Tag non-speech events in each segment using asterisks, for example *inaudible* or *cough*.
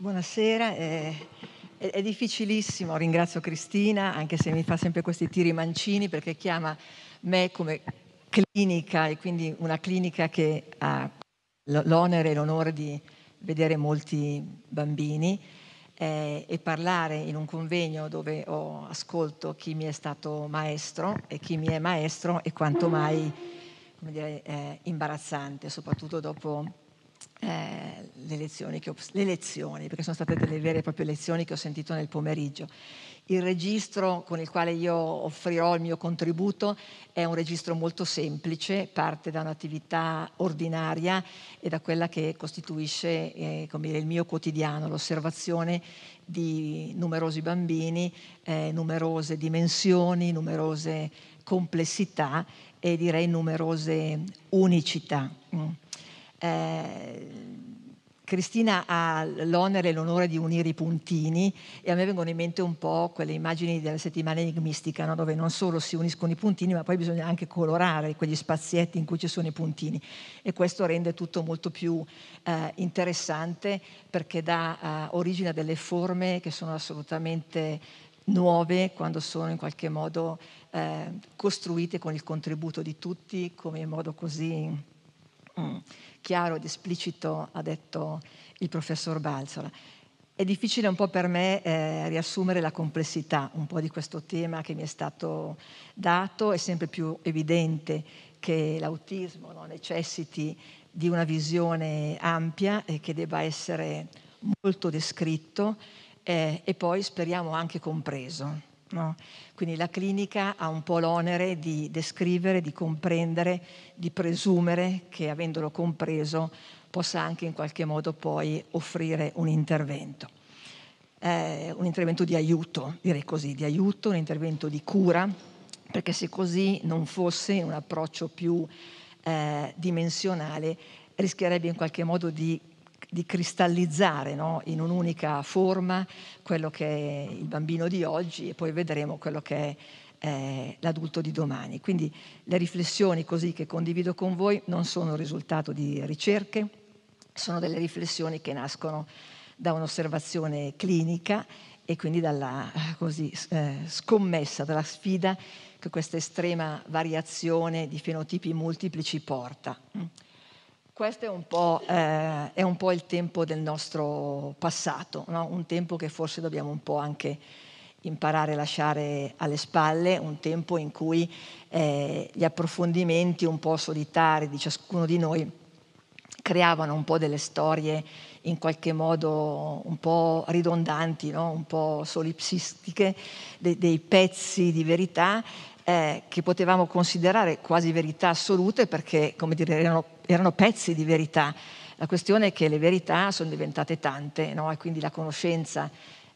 Buonasera, è, è, è, difficilissimo, ringrazio Cristina, anche se mi fa sempre questi tiri mancini perché chiama me come clinica e quindi una clinica che ha l'onere e l'onore di vedere molti bambini eh, e parlare in un convegno dove ho ascolto chi mi è stato maestro e chi mi è maestro è quanto mai dire, eh, imbarazzante, soprattutto dopo eh, le, lezioni ho, le lezioni, perché sono state delle vere e proprie lezioni che ho sentito nel pomeriggio. Il registro con il quale io offrirò il mio contributo è un registro molto semplice, parte da un'attività ordinaria e da quella che costituisce eh, dire, il mio quotidiano, l'osservazione di numerosi bambini, eh, numerose dimensioni, numerose complessità e direi numerose unicità. Mm. Eh, Cristina ha l'onere e l'onore di unire i puntini e a me vengono in mente un po' quelle immagini della settimana enigmistica, no? dove non solo si uniscono i puntini, ma poi bisogna anche colorare quegli spazietti in cui ci sono i puntini e questo rende tutto molto più eh, interessante perché dà eh, origine a delle forme che sono assolutamente nuove quando sono in qualche modo eh, costruite con il contributo di tutti, come in modo così Mm. chiaro ed esplicito ha detto il professor Balzola. È difficile un po' per me eh, riassumere la complessità un po' di questo tema che mi è stato dato, è sempre più evidente che l'autismo no, necessiti di una visione ampia e che debba essere molto descritto eh, e poi speriamo anche compreso. No? Quindi la clinica ha un po' l'onere di descrivere, di comprendere, di presumere che avendolo compreso possa anche in qualche modo poi offrire un intervento. Eh, un intervento di aiuto, direi così, di aiuto, un intervento di cura, perché se così non fosse un approccio più eh, dimensionale rischierebbe in qualche modo di di cristallizzare no? in un'unica forma quello che è il bambino di oggi e poi vedremo quello che è eh, l'adulto di domani. Quindi le riflessioni così che condivido con voi non sono il risultato di ricerche, sono delle riflessioni che nascono da un'osservazione clinica e quindi dalla così, eh, scommessa, dalla sfida che questa estrema variazione di fenotipi multiplici porta questo è un po', eh, è un po il tempo del nostro passato, no? un tempo che forse dobbiamo un po' anche imparare a lasciare alle spalle, un tempo in cui eh, gli approfondimenti un po' solitari di ciascuno di noi creavano un po' delle storie in qualche modo un po' ridondanti, no? un po' solipsistiche, de- dei pezzi di verità eh, che potevamo considerare quasi verità assolute perché, come dire, erano, erano, pezzi di verità. La questione è che le verità sono diventate tante no? e quindi la conoscenza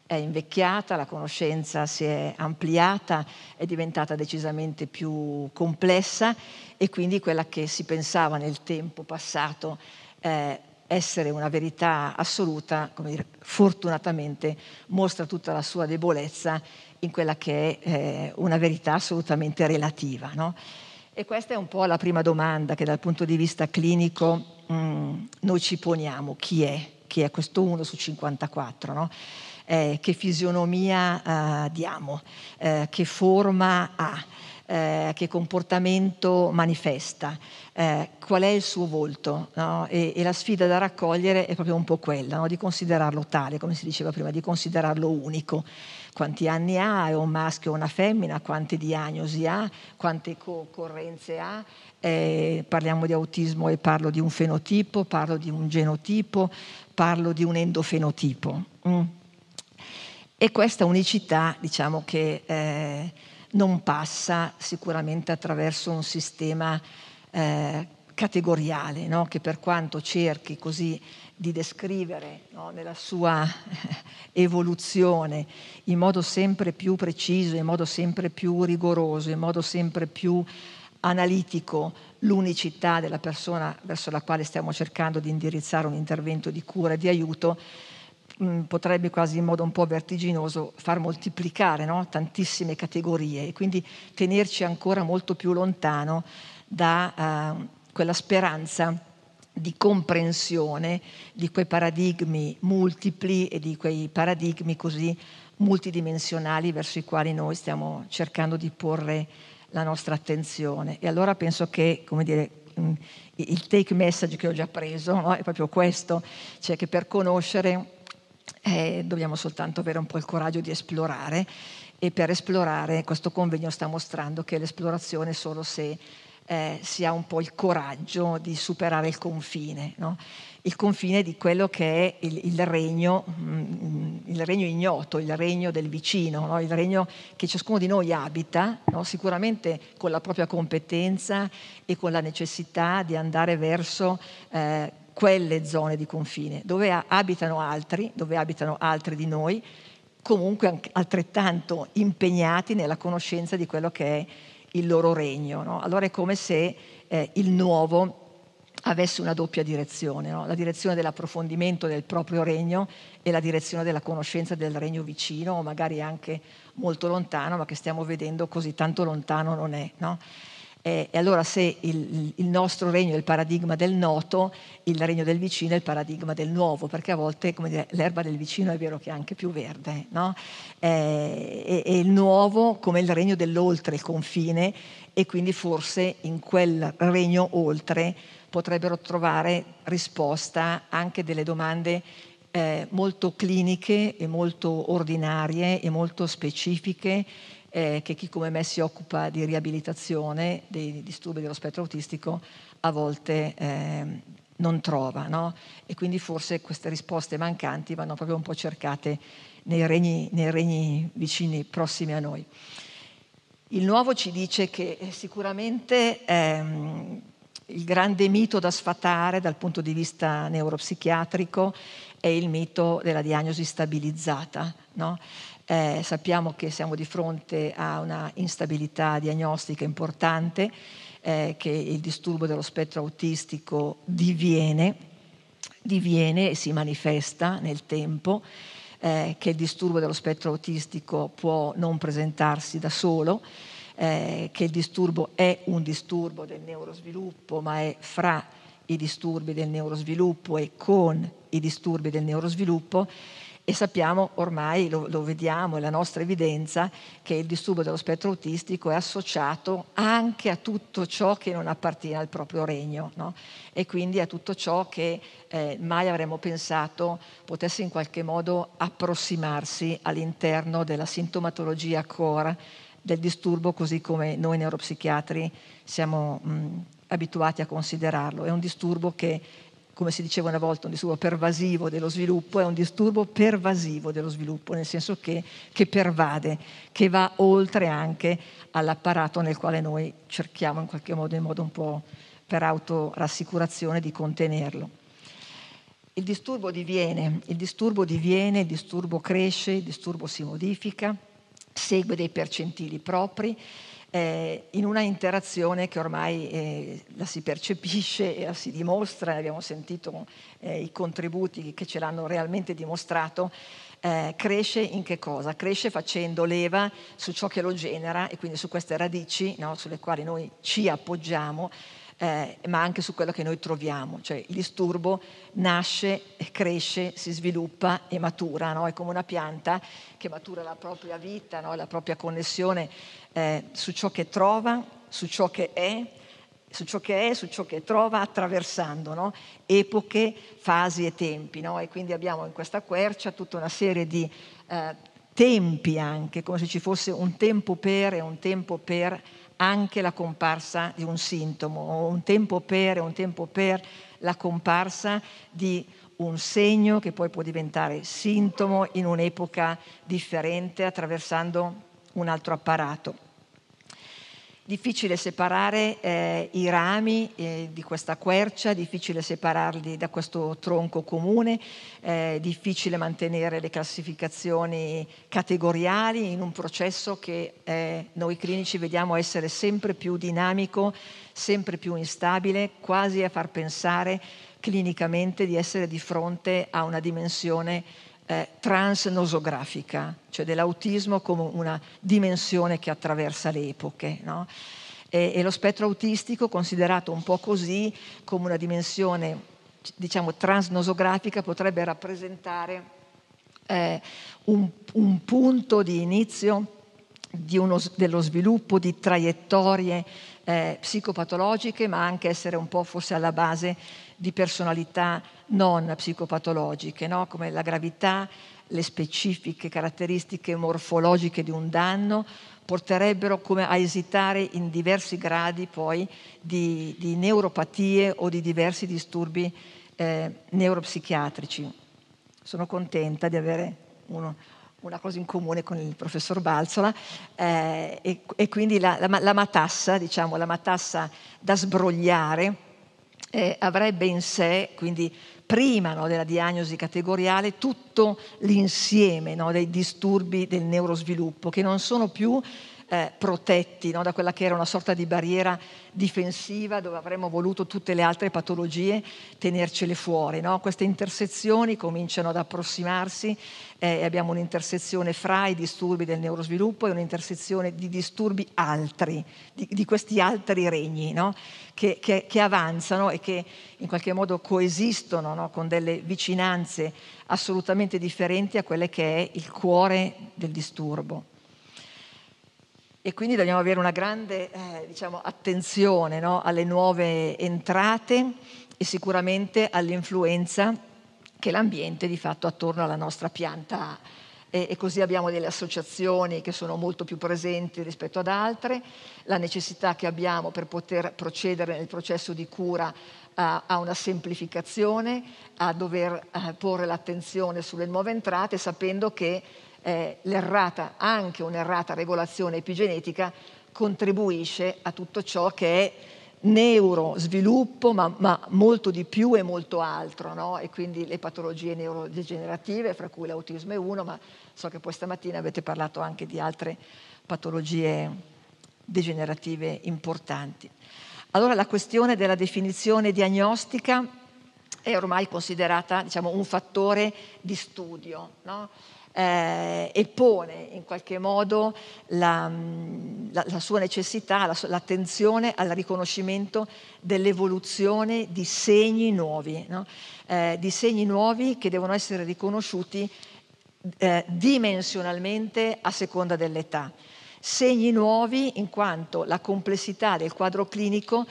è invecchiata, la conoscenza si è ampliata, è diventata decisamente più complessa e quindi quella che si pensava nel tempo passato eh, essere una verità assoluta, come dire, fortunatamente mostra tutta la sua debolezza in quella che è eh, una verità assolutamente relativa. No? E questa è un po' la prima domanda che dal punto di vista clinico mh, mm, noi ci poniamo, chi è? Chi è questo 1 su 54? No? Eh, che fisionomia eh, diamo? Eh, che forma ha? eh, che comportamento manifesta, eh, qual è il suo volto. No? E, e, la sfida da raccogliere è proprio un po' quella, no? di considerarlo tale, come si diceva prima, di considerarlo unico. Quanti anni ha, è un maschio o una femmina, quante diagnosi ha, quante concorrenze ha, eh, parliamo di autismo e parlo di un fenotipo, parlo di un genotipo, parlo di un endofenotipo. Mm. E questa unicità, diciamo che... Eh, non passa sicuramente attraverso un sistema eh, categoriale, no? che per quanto cerchi così di descrivere no? nella sua *laughs* evoluzione in modo sempre più preciso, in modo sempre più rigoroso, in modo sempre più analitico l'unicità della persona verso la quale stiamo cercando di indirizzare un intervento di cura e di aiuto, Mm, potrebbe quasi in modo un po' vertiginoso far moltiplicare no? tantissime categorie e quindi tenerci ancora molto più lontano da eh, quella speranza di comprensione di quei paradigmi multipli e di quei paradigmi così multidimensionali verso i quali noi stiamo cercando di porre la nostra attenzione. E allora penso che, come dire, mm, il take message che ho già preso no? è proprio questo, cioè che per conoscere eh, dobbiamo soltanto avere un po' il coraggio di esplorare e per esplorare questo convegno sta mostrando che l'esplorazione è solo se eh, si ha un po' il coraggio di superare il confine, no? il confine di quello che è il, il, regno, mm, il regno, ignoto, il regno del vicino, no? il regno che ciascuno di noi abita, no? sicuramente con la propria competenza e con la necessità di andare verso... Eh, quelle zone di confine, dove abitano altri, dove abitano altri di noi, comunque altrettanto impegnati nella conoscenza di quello che è il loro regno. No? Allora è come se eh, il nuovo avesse una doppia direzione, no? la direzione dell'approfondimento del proprio regno e la direzione della conoscenza del regno vicino o magari anche molto lontano, ma che stiamo vedendo così tanto lontano non è. No? Eh, e allora se il, il, nostro regno è il paradigma del noto, il regno del vicino è il paradigma del nuovo, perché a volte dire, l'erba del vicino è vero che è anche più verde, no? eh, e, e, il nuovo come il regno dell'oltre, il confine, e quindi forse in quel regno oltre potrebbero trovare risposta anche delle domande eh, molto cliniche e molto ordinarie e molto specifiche eh, che chi come me si occupa di riabilitazione dei disturbi dello spettro autistico a volte eh, non trova. No? E quindi forse queste risposte mancanti vanno proprio un po' cercate nei regni, nei regni vicini, prossimi a noi. Il nuovo ci dice che eh, sicuramente ehm, il grande mito da sfatare dal punto di vista neuropsichiatrico è il mito della diagnosi stabilizzata. No? Eh, sappiamo che siamo di fronte a una instabilità diagnostica importante, eh, che il disturbo dello spettro autistico diviene, diviene e si manifesta nel tempo, eh, che il disturbo dello spettro autistico può non presentarsi da solo. Eh, che il disturbo è un disturbo del neurosviluppo, ma è fra i disturbi del neurosviluppo e con i disturbi del neurosviluppo e sappiamo ormai, lo, lo vediamo, è la nostra evidenza, che il disturbo dello spettro autistico è associato anche a tutto ciò che non appartiene al proprio regno no? e quindi a tutto ciò che eh, mai avremmo pensato potesse in qualche modo approssimarsi all'interno della sintomatologia core del disturbo così come noi neuropsichiatri siamo mh, mm, abituati a considerarlo. È un disturbo che come si diceva una volta, un disturbo pervasivo dello sviluppo, è un disturbo pervasivo dello sviluppo, nel senso che, che pervade, che va oltre anche all'apparato nel quale noi cerchiamo in qualche modo, in modo un po' per autorassicurazione, di contenerlo. Il disturbo diviene, il disturbo diviene, il disturbo cresce, il disturbo si modifica, segue dei percentili propri eh, in una interazione che ormai eh, la si percepisce e la si dimostra, abbiamo sentito eh, i contributi che ce l'hanno realmente dimostrato, eh, cresce in che cosa? Cresce facendo leva su ciò che lo genera e quindi su queste radici no, sulle quali noi ci appoggiamo eh, ma anche su quello che noi troviamo, cioè il disturbo nasce, cresce, si sviluppa e matura, no? è come una pianta che matura la propria vita, no? la propria connessione eh, su ciò che trova, su ciò che è, su ciò che è, su ciò che trova, attraversando no? epoche, fasi e tempi. No? E quindi abbiamo in questa quercia tutta una serie di eh, tempi anche, come se ci fosse un tempo per e un tempo per anche la comparsa di un sintomo, o un tempo per e un tempo per la comparsa di un segno che poi può diventare sintomo in un'epoca differente attraversando un altro apparato. Difficile separare eh, i rami eh, di questa quercia, difficile separarli da questo tronco comune, eh, difficile mantenere le classificazioni categoriali in un processo che eh, noi clinici vediamo essere sempre più dinamico, sempre più instabile, quasi a far pensare clinicamente di essere di fronte a una dimensione eh, transnosografica, cioè dell'autismo come una dimensione che attraversa le epoche. No? E, e, lo spettro autistico considerato un po' così come una dimensione diciamo transnosografica potrebbe rappresentare eh, un, un, punto di inizio di uno, dello sviluppo di traiettorie eh, psicopatologiche ma anche essere un po' forse alla base di personalità non psicopatologiche, no? come la gravità, le specifiche caratteristiche morfologiche di un danno porterebbero a esitare in diversi gradi poi di, di neuropatie o di diversi disturbi eh, neuropsichiatrici. Sono contenta di avere uno, una cosa in comune con il professor Balzola eh, e, e, quindi la, la, la matassa, diciamo, la matassa da sbrogliare eh, avrebbe in sé, quindi prima no, della diagnosi categoriale, tutto l'insieme no, dei disturbi del neurosviluppo, che non sono più eh, protetti no? da quella che era una sorta di barriera difensiva dove avremmo voluto tutte le altre patologie tenercele fuori. No? Queste intersezioni cominciano ad approssimarsi eh, abbiamo un'intersezione fra i disturbi del neurosviluppo e un'intersezione di disturbi altri, di, di questi altri regni no? che, che, che, avanzano e che in qualche modo coesistono con delle vicinanze assolutamente differenti a quelle che è il cuore del disturbo e quindi dobbiamo avere una grande eh, diciamo, attenzione no? alle nuove entrate e sicuramente all'influenza che l'ambiente di fatto attorno alla nostra pianta ha. E, e così abbiamo delle associazioni che sono molto più presenti rispetto ad altre, la necessità che abbiamo per poter procedere nel processo di cura eh, a, una semplificazione, a dover eh, porre l'attenzione sulle nuove entrate, sapendo che eh, l'errata, anche un'errata regolazione epigenetica contribuisce a tutto ciò che è neurosviluppo, ma, ma molto di più e molto altro, no? e quindi le patologie neurodegenerative, fra cui l'autismo è uno, ma so che poi stamattina avete parlato anche di altre patologie degenerative importanti. Allora la questione della definizione diagnostica è ormai considerata diciamo, un fattore di studio. No? eh, e pone in qualche modo la, mm, la, la sua necessità, la, l'attenzione al riconoscimento dell'evoluzione di segni nuovi, no? eh, di segni nuovi che devono essere riconosciuti eh, dimensionalmente a seconda dell'età. Segni nuovi in quanto la complessità del quadro clinico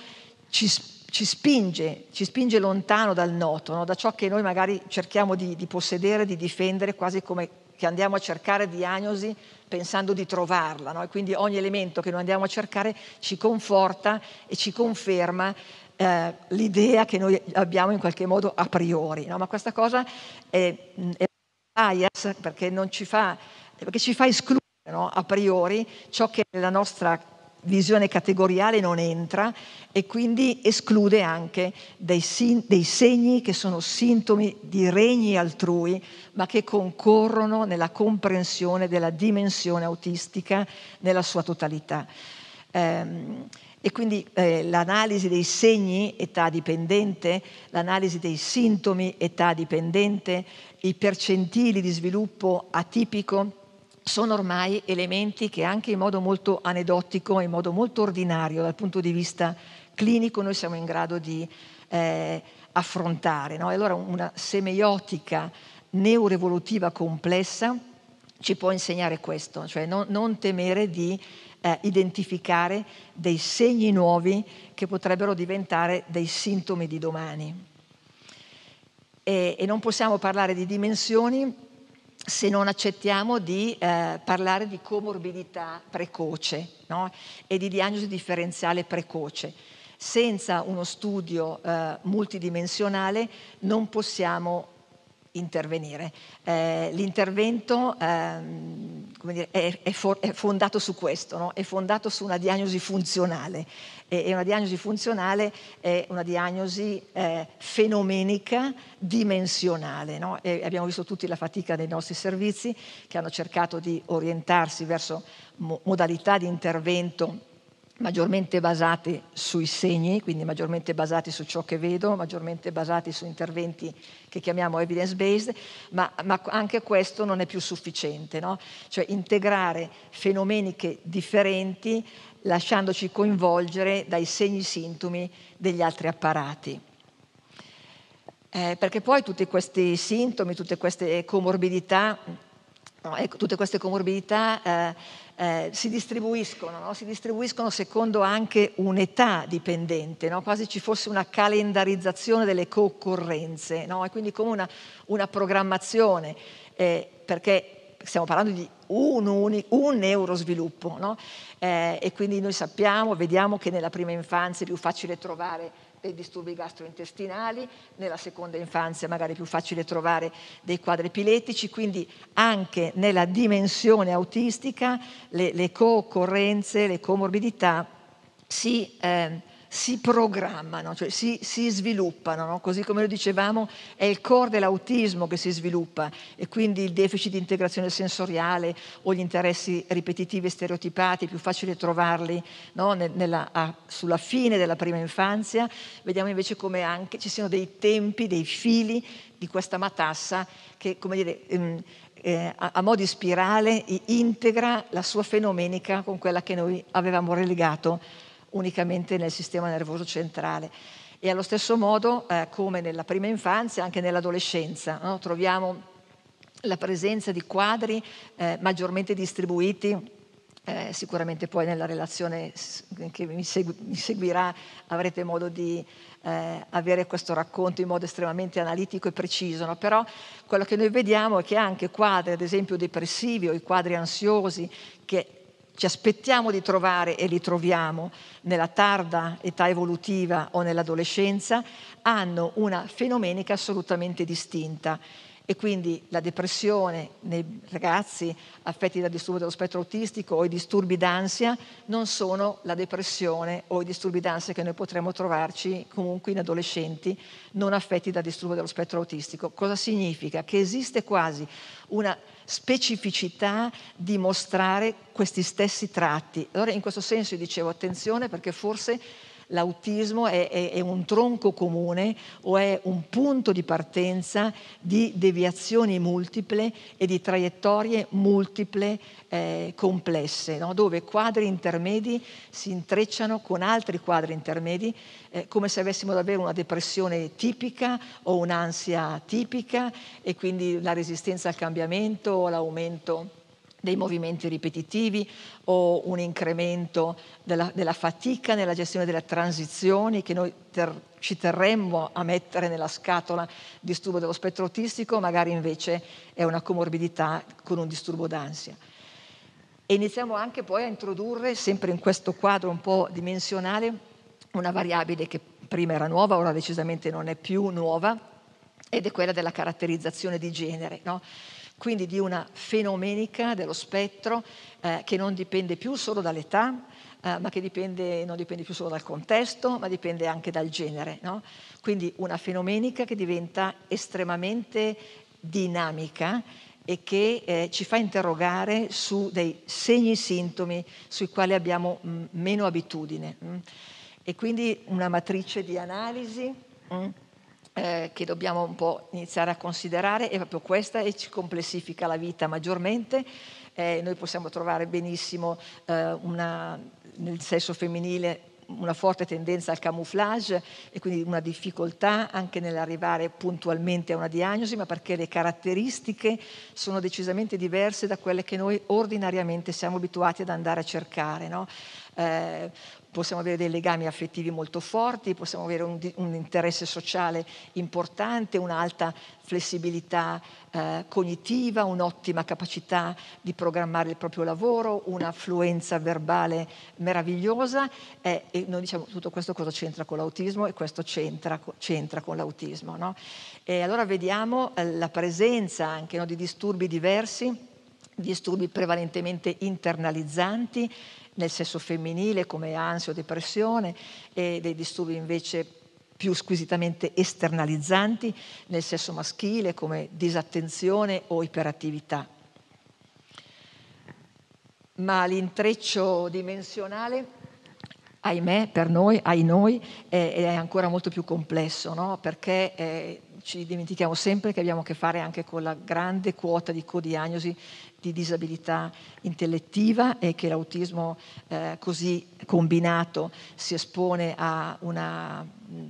ci ci spinge, ci spinge lontano dal noto, no? da ciò che noi magari cerchiamo di, di possedere, di difendere quasi come che andiamo a cercare diagnosi pensando di trovarla, no? e quindi ogni elemento che noi andiamo a cercare ci conforta e ci conferma eh, l'idea che noi abbiamo in qualche modo a priori, no? ma questa cosa è, è bias perché, ci fa, perché ci fa escludere no? a priori ciò che è la nostra visione categoriale non entra e quindi esclude anche dei, sin- dei, segni che sono sintomi di regni altrui, ma che concorrono nella comprensione della dimensione autistica nella sua totalità. Ehm, e quindi eh, l'analisi dei segni età dipendente, l'analisi dei sintomi età dipendente, i percentili di sviluppo atipico, sono ormai elementi che anche in modo molto anedotico, in modo molto ordinario dal punto di vista clinico noi siamo in grado di eh, affrontare. No? allora una semeiotica neuroevolutiva complessa ci può insegnare questo, cioè non, non temere di eh, identificare dei segni nuovi che potrebbero diventare dei sintomi di domani. e, e non possiamo parlare di dimensioni se non accettiamo di eh, parlare di comorbidità precoce no? e di diagnosi differenziale precoce. Senza uno studio eh, multidimensionale non possiamo intervenire. Eh, l'intervento ehm, dire, è, è, for, è, fondato su questo, no? è fondato su una diagnosi funzionale e, e una diagnosi funzionale è una diagnosi eh, fenomenica, dimensionale. No? abbiamo visto tutti la fatica dei nostri servizi che hanno cercato di orientarsi verso mo- modalità di intervento maggiormente basati sui segni, quindi maggiormente basati su ciò che vedo, maggiormente basati su interventi che chiamiamo evidence-based, ma, ma anche questo non è più sufficiente, no? cioè integrare fenomeniche differenti lasciandoci coinvolgere dai segni sintomi degli altri apparati. Eh, perché poi tutti questi sintomi, tutte queste comorbidità No, ecco, tutte queste comorbidità eh, eh, si, distribuiscono, no? si distribuiscono, secondo anche un'età dipendente, no? quasi ci fosse una calendarizzazione delle co-occorrenze, e quindi come una, una programmazione, eh, perché stiamo parlando di un, un, un neurosviluppo eh, e quindi noi sappiamo, vediamo che nella prima infanzia è più facile trovare dei disturbi gastrointestinali, nella seconda infanzia magari è più facile trovare dei quadri epilettici, quindi anche nella dimensione autistica le, le co-occorrenze, le comorbidità si... Eh, si programmano, cioè si, si sviluppano, no? così come lo dicevamo è il core dell'autismo che si sviluppa e quindi il deficit di integrazione sensoriale o gli interessi ripetitivi e stereotipati, è più facile trovarli no? Nella, a, sulla fine della prima infanzia, vediamo invece come anche ci siano dei tempi, dei fili di questa matassa che come dire, ehm, eh, a, a mo' di spirale integra la sua fenomenica con quella che noi avevamo relegato unicamente nel sistema nervoso centrale. E allo stesso modo, eh, come nella prima infanzia, anche nell'adolescenza, no? troviamo la presenza di quadri eh, maggiormente distribuiti. Eh, sicuramente poi nella relazione che mi, segu- mi seguirà avrete modo di eh, avere questo racconto in modo estremamente analitico e preciso, no? però quello che noi vediamo è che anche quadri, ad esempio, depressivi o i quadri ansiosi, che ci aspettiamo di trovare e li troviamo nella tarda età evolutiva o nell'adolescenza, hanno una fenomenica assolutamente distinta e quindi la depressione nei ragazzi affetti da disturbo dello spettro autistico o i disturbi d'ansia non sono la depressione o i disturbi d'ansia che noi potremmo trovarci comunque in adolescenti non affetti da disturbo dello spettro autistico. Cosa significa? Che esiste quasi una specificità di mostrare questi stessi tratti. Allora in questo senso io dicevo attenzione perché forse l'autismo è, è, è, un tronco comune o è un punto di partenza di deviazioni multiple e di traiettorie multiple eh, complesse, no? dove quadri intermedi si intrecciano con altri quadri intermedi, eh, come se avessimo davvero una depressione tipica o un'ansia tipica e quindi la resistenza al cambiamento o l'aumento dei movimenti ripetitivi o un incremento della, della fatica nella gestione delle transizioni che noi ter, ci terremmo a mettere nella scatola disturbo dello spettro autistico, magari invece è una comorbidità con un disturbo d'ansia. E iniziamo anche poi a introdurre, sempre in questo quadro un po' dimensionale, una variabile che prima era nuova, ora decisamente non è più nuova, ed è quella della caratterizzazione di genere. No? quindi di una fenomenica dello spettro eh, che non dipende più solo dall'età, eh, ma che dipende, non dipende più solo dal contesto, ma dipende anche dal genere. No? Quindi una fenomenica che diventa estremamente dinamica e che eh, ci fa interrogare su dei segni e sintomi sui quali abbiamo mh, mm, meno abitudine. Mh. Mm. E quindi una matrice di analisi. Mh mm, eh, che dobbiamo un po' iniziare a considerare è proprio questa e ci complessifica la vita maggiormente. Eh, noi possiamo trovare benissimo eh, una, nel sesso femminile una forte tendenza al camouflage e quindi una difficoltà anche nell'arrivare puntualmente a una diagnosi, ma perché le caratteristiche sono decisamente diverse da quelle che noi ordinariamente siamo abituati ad andare a cercare. No? Eh, possiamo avere dei legami affettivi molto forti, possiamo avere un, un interesse sociale importante, un'alta flessibilità eh, cognitiva, un'ottima capacità di programmare il proprio lavoro, un'affluenza verbale meravigliosa eh, e noi diciamo tutto questo cosa c'entra con l'autismo e questo c'entra, c'entra con l'autismo. No? E allora vediamo eh, la presenza anche no, di disturbi diversi, disturbi prevalentemente internalizzanti nel sesso femminile come ansia o depressione e dei disturbi invece più squisitamente esternalizzanti nel sesso maschile come disattenzione o iperattività. Ma l'intreccio dimensionale ahimè per noi, ai noi, è, è ancora molto più complesso, no? perché eh, ci dimentichiamo sempre che abbiamo a che fare anche con la grande quota di codiagnosi di disabilità intellettiva e che l'autismo eh, così combinato si espone a una mm,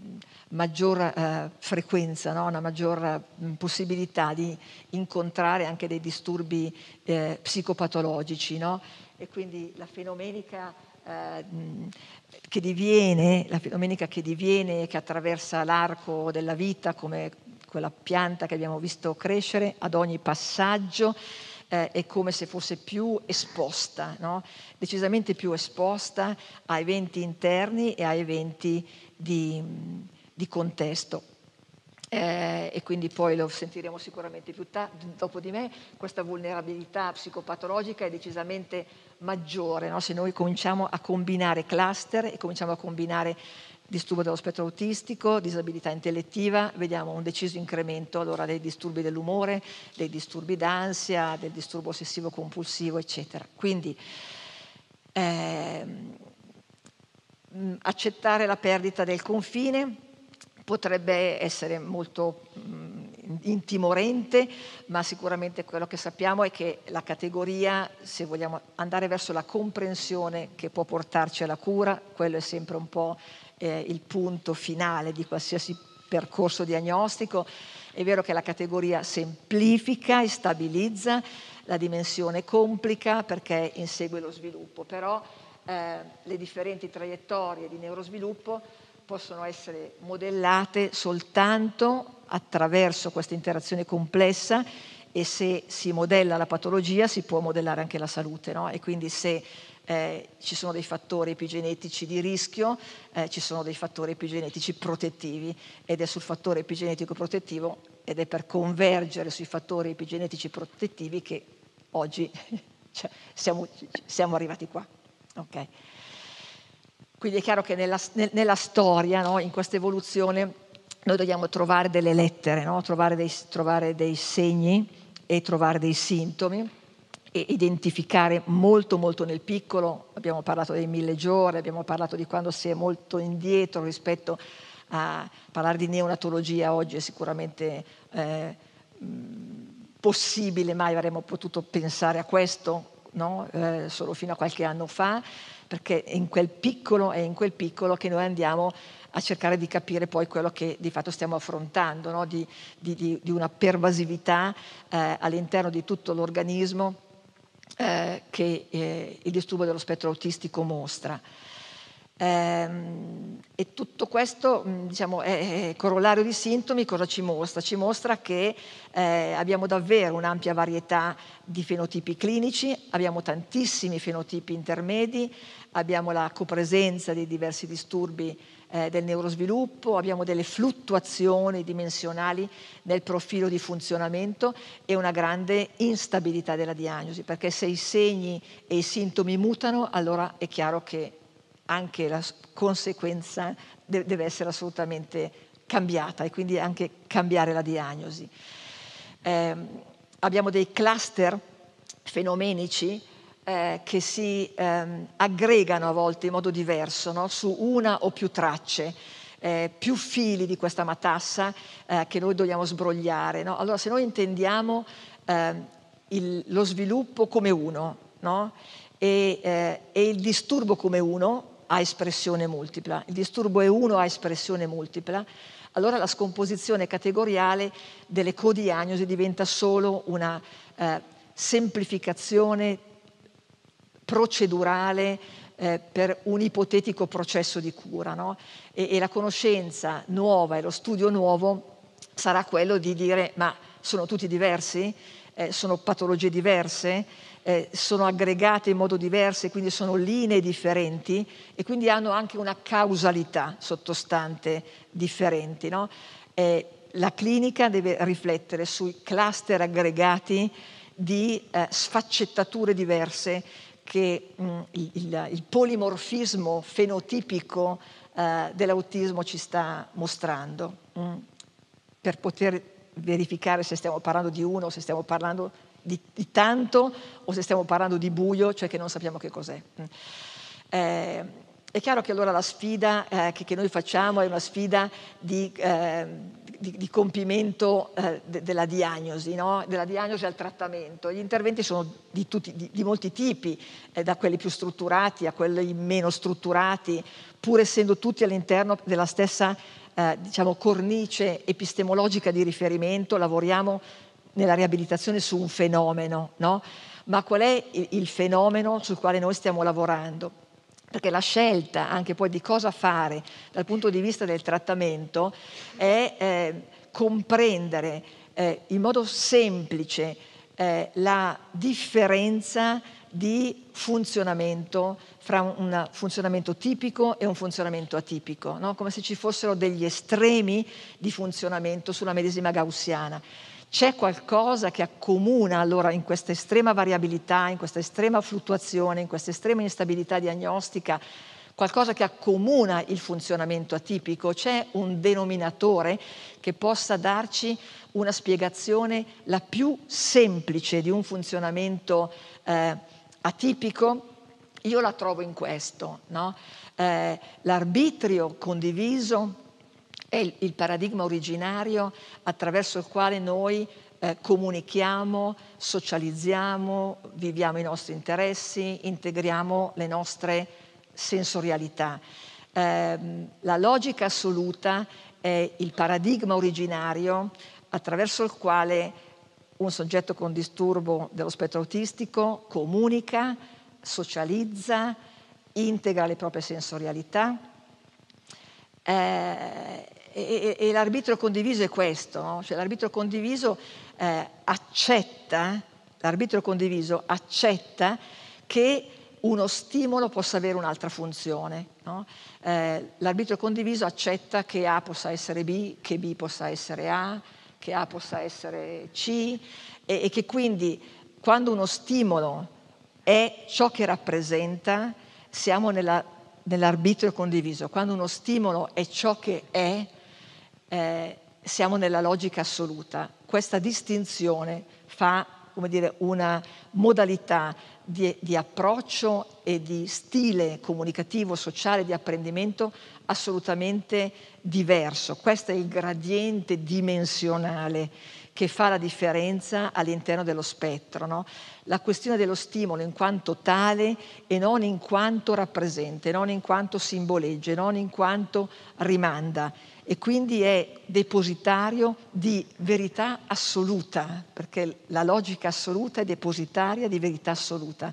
maggior eh, frequenza, no? una maggior mm, possibilità di incontrare anche dei disturbi eh, psicopatologici. No? E quindi la fenomenica eh, mm, che diviene, la fenomenica che diviene, che attraversa l'arco della vita come quella pianta che abbiamo visto crescere ad ogni passaggio eh, è come se fosse più esposta, no? decisamente più esposta a eventi interni e a eventi di, di contesto. Eh, e quindi poi lo sentiremo sicuramente più tardi, dopo di me, questa vulnerabilità psicopatologica è decisamente maggiore no? se noi cominciamo a combinare cluster e cominciamo a combinare disturbo dello spettro autistico, disabilità intellettiva, vediamo un deciso incremento allora, dei disturbi dell'umore, dei disturbi d'ansia, del disturbo ossessivo compulsivo, eccetera. Quindi eh, accettare la perdita del confine potrebbe essere molto mh, intimorente, ma sicuramente quello che sappiamo è che la categoria, se vogliamo andare verso la comprensione che può portarci alla cura, quello è sempre un po' eh, il punto finale di qualsiasi percorso diagnostico. È vero che la categoria semplifica e stabilizza, la dimensione complica perché insegue lo sviluppo, però eh, le differenti traiettorie di neurosviluppo possono essere modellate soltanto attraverso questa interazione complessa e se si modella la patologia si può modellare anche la salute no? e quindi se eh, ci sono dei fattori epigenetici di rischio, eh, ci sono dei fattori epigenetici protettivi ed è sul fattore epigenetico protettivo ed è per convergere sui fattori epigenetici protettivi che oggi *laughs* cioè, siamo, siamo, arrivati qua. Okay. Quindi è chiaro che nella, nella storia, no, in questa evoluzione, noi dobbiamo trovare delle lettere, no? trovare, dei, trovare, dei, segni e trovare dei sintomi e identificare molto molto nel piccolo, abbiamo parlato dei mille giorni, abbiamo parlato di quando si è molto indietro rispetto a parlare di neonatologia oggi è sicuramente eh, possibile, mai avremmo potuto pensare a questo, no? eh, solo fino a qualche anno fa, perché è in quel piccolo e in quel piccolo che noi andiamo a cercare di capire poi quello che di fatto stiamo affrontando, no? di, di, di, una pervasività eh, all'interno di tutto l'organismo eh, che eh, il disturbo dello spettro autistico mostra. Ehm, e tutto questo mm, diciamo, è corollario di sintomi cosa ci mostra? Ci mostra che eh, abbiamo davvero un'ampia varietà di fenotipi clinici, abbiamo tantissimi fenotipi intermedi, abbiamo la copresenza di diversi disturbi eh, del neurosviluppo, abbiamo delle fluttuazioni dimensionali nel profilo di funzionamento e una grande instabilità della diagnosi, perché se i segni e i sintomi mutano, allora è chiaro che anche la conseguenza deve essere assolutamente cambiata e quindi anche cambiare la diagnosi. Eh, abbiamo dei cluster fenomenici eh, che si ehm, aggregano a volte in modo diverso no? su una o più tracce. Eh, più fili di questa matassa eh, che noi dobbiamo sbrogliare. No? Allora, se noi intendiamo ehm, il, lo sviluppo come uno no? e, eh, e il disturbo come uno, ha espressione multipla, il disturbo E1 a espressione multipla, allora la scomposizione categoriale delle codiagnosi diventa solo una eh, semplificazione procedurale eh, per un ipotetico processo di cura. No? E, e la conoscenza nuova e lo studio nuovo sarà quello di dire ma sono tutti diversi, eh, sono patologie diverse, eh, sono aggregate in modo diverso, quindi sono linee differenti e quindi hanno anche una causalità sottostante differente. No? Eh, la clinica deve riflettere sui cluster aggregati di eh, sfaccettature diverse che mh, mm, il, il, polimorfismo fenotipico eh, dell'autismo ci sta mostrando mh, mm, per poter verificare se stiamo parlando di uno, se stiamo parlando di, di tanto o se stiamo parlando di buio, cioè che non sappiamo che cos'è. Mm. Eh, è chiaro che allora la sfida eh, che, che, noi facciamo è una sfida di, eh, di, di compimento eh, de, della diagnosi, no? della diagnosi al trattamento. Gli interventi sono di, tutti, molti tipi, eh, da quelli più strutturati a quelli meno strutturati, pur essendo tutti all'interno della stessa eh, diciamo, cornice epistemologica di riferimento, lavoriamo nella riabilitazione su un fenomeno, no? ma qual è il fenomeno sul quale noi stiamo lavorando? perché la scelta anche poi di cosa fare dal punto di vista del trattamento è eh, comprendere eh, in modo semplice eh, la differenza di funzionamento fra un funzionamento tipico e un funzionamento atipico, no? come se ci fossero degli estremi di funzionamento sulla medesima gaussiana. C'è qualcosa che accomuna allora in questa estrema variabilità, in questa estrema fluttuazione, in questa estrema instabilità diagnostica, qualcosa che accomuna il funzionamento atipico, c'è un denominatore che possa darci una spiegazione la più semplice di un funzionamento eh, atipico, io la trovo in questo, no? eh, l'arbitrio condiviso è il, il, paradigma originario attraverso il quale noi eh, comunichiamo, socializziamo, viviamo i nostri interessi, integriamo le nostre sensorialità. Eh, la logica assoluta è il paradigma originario attraverso il quale un soggetto con disturbo dello spettro autistico comunica, socializza, integra le proprie sensorialità. Eh, e, e, l'arbitro condiviso è questo, no? cioè, l'arbitro condiviso eh, accetta, l'arbitro condiviso accetta che uno stimolo possa avere un'altra funzione. No? Eh, l'arbitro condiviso accetta che A possa essere B, che B possa essere A, che A possa essere C e, e che quindi quando uno stimolo è ciò che rappresenta, siamo nella, nell'arbitrio condiviso. Quando uno stimolo è ciò che è, eh, siamo nella logica assoluta. Questa distinzione fa come dire, una modalità di, di, approccio e di stile comunicativo, sociale, di apprendimento assolutamente diverso. Questo è il gradiente dimensionale che fa la differenza all'interno dello spettro, no? la questione dello stimolo in quanto tale e non in quanto rappresenta, non in quanto simboleggia, non in quanto rimanda e quindi è depositario di verità assoluta, perché la logica assoluta è depositaria di verità assoluta.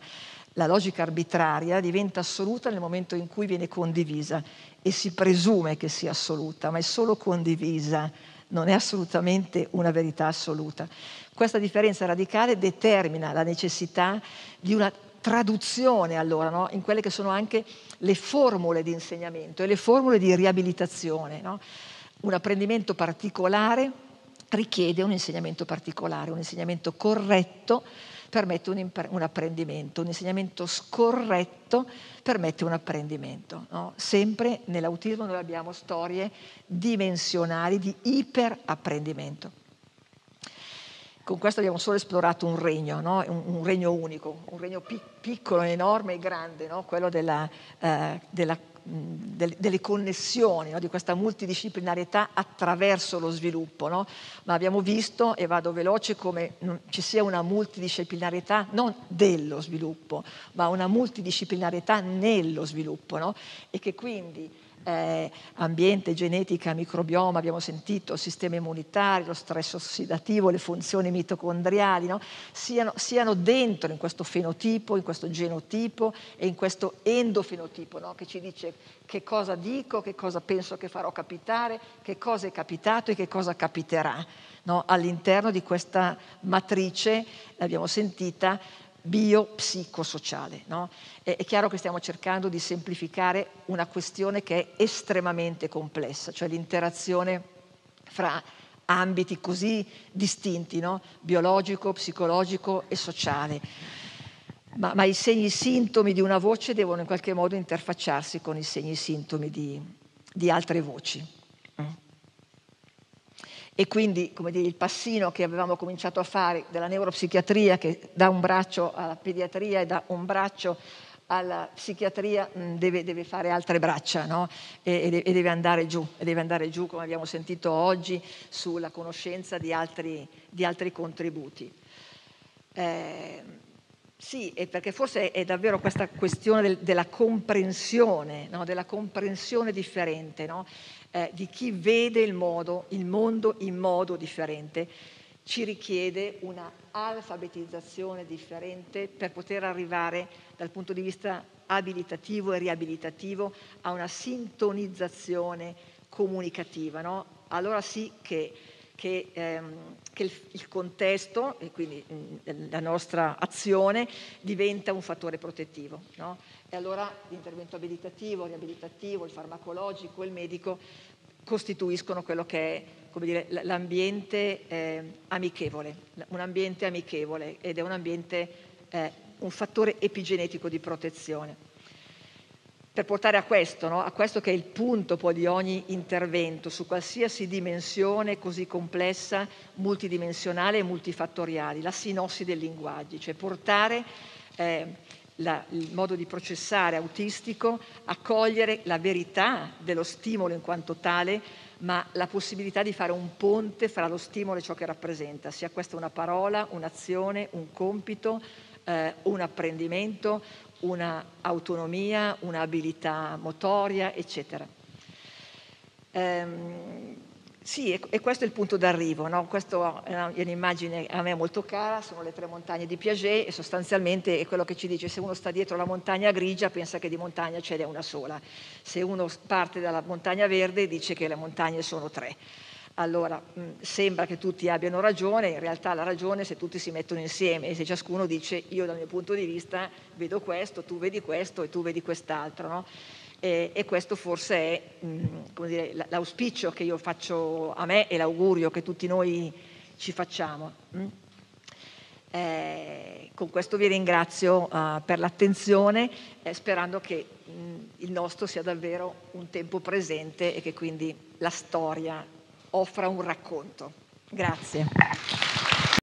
La logica arbitraria diventa assoluta nel momento in cui viene condivisa e si presume che sia assoluta, ma è solo condivisa, non è assolutamente una verità assoluta. Questa differenza radicale determina la necessità di una traduzione allora no? in quelle che sono anche le formule di insegnamento e le formule di riabilitazione. No? Un apprendimento particolare richiede un insegnamento particolare, un insegnamento corretto permette un, impar- un apprendimento, un insegnamento scorretto permette un apprendimento. No? Sempre nell'autismo noi abbiamo storie dimensionali di iperapprendimento con questo abbiamo solo esplorato un regno, no? un, un, regno unico, un regno pi- piccolo, enorme e grande, no? quello della, eh, della, del, delle connessioni, no? di questa multidisciplinarietà attraverso lo sviluppo. Ma abbiamo visto, e vado veloce, come ci sia una multidisciplinarietà non dello sviluppo, ma una multidisciplinarietà nello sviluppo e che quindi eh, ambiente, genetica, microbioma, abbiamo sentito, sistema immunitario, lo stress ossidativo, le funzioni mitocondriali, no? siano, siano, dentro in questo fenotipo, in questo genotipo e in questo endofenotipo no? che ci dice che cosa dico, che cosa penso che farò capitare, che cosa è capitato e che cosa capiterà. No? All'interno di questa matrice, l'abbiamo sentita, biopsicosociale. No? È, è chiaro che stiamo cercando di semplificare una questione che è estremamente complessa, cioè l'interazione fra ambiti così distinti, no? biologico, psicologico e sociale. Ma, ma, i segni e sintomi di una voce devono in qualche modo interfacciarsi con i segni e sintomi di, di altre voci e quindi come dire, il passino che avevamo cominciato a fare della neuropsichiatria che dà un braccio alla pediatria e dà un braccio alla psichiatria mm, deve, deve, fare altre braccia no? e, e, deve andare giù, e deve andare giù come abbiamo sentito oggi sulla conoscenza di altri, di altri contributi. Eh, sì, perché forse è davvero questa questione del, della comprensione, no? della comprensione differente, no? eh, di chi vede il, modo, il mondo in modo differente, ci richiede una alfabetizzazione differente per poter arrivare dal punto di vista abilitativo e riabilitativo a una sintonizzazione comunicativa. No? Allora sì che, che, ehm, che il, il, contesto e quindi mh, mm, la nostra azione diventa un fattore protettivo. No? E allora l'intervento abilitativo, riabilitativo, il farmacologico, il medico costituiscono quello che è dire, l'ambiente eh, amichevole, un ambiente amichevole ed è un ambiente, eh, un fattore epigenetico di protezione. Per portare a questo, no? a questo che è il punto poi di ogni intervento su qualsiasi dimensione così complessa, multidimensionale e multifattoriale, la sinossi del linguaggio, cioè portare eh, la, il modo di processare autistico, accogliere la verità dello stimolo in quanto tale, ma la possibilità di fare un ponte fra lo stimolo e ciò che rappresenta, sia questa una parola, un'azione, un compito, eh, un apprendimento, un'autonomia, un'abilità motoria, eccetera. Ehm, sì, e questo è il punto d'arrivo, no? questa è un'immagine a me molto cara, sono le tre montagne di Piaget e sostanzialmente è quello che ci dice se uno sta dietro la montagna grigia pensa che di montagna ce n'è una sola, se uno parte dalla montagna verde dice che le montagne sono tre. Allora, sembra che tutti abbiano ragione, in realtà la ragione è se tutti si mettono insieme e se ciascuno dice io dal mio punto di vista vedo questo, tu vedi questo e tu vedi quest'altro. No? E, e, questo forse è mh, mm, dire, l'auspicio che io faccio a me e l'augurio che tutti noi ci facciamo. Mm? Eh, con questo vi ringrazio uh, per l'attenzione, eh, sperando che mh, mm, il nostro sia davvero un tempo presente e che quindi la storia offra un racconto. Grazie.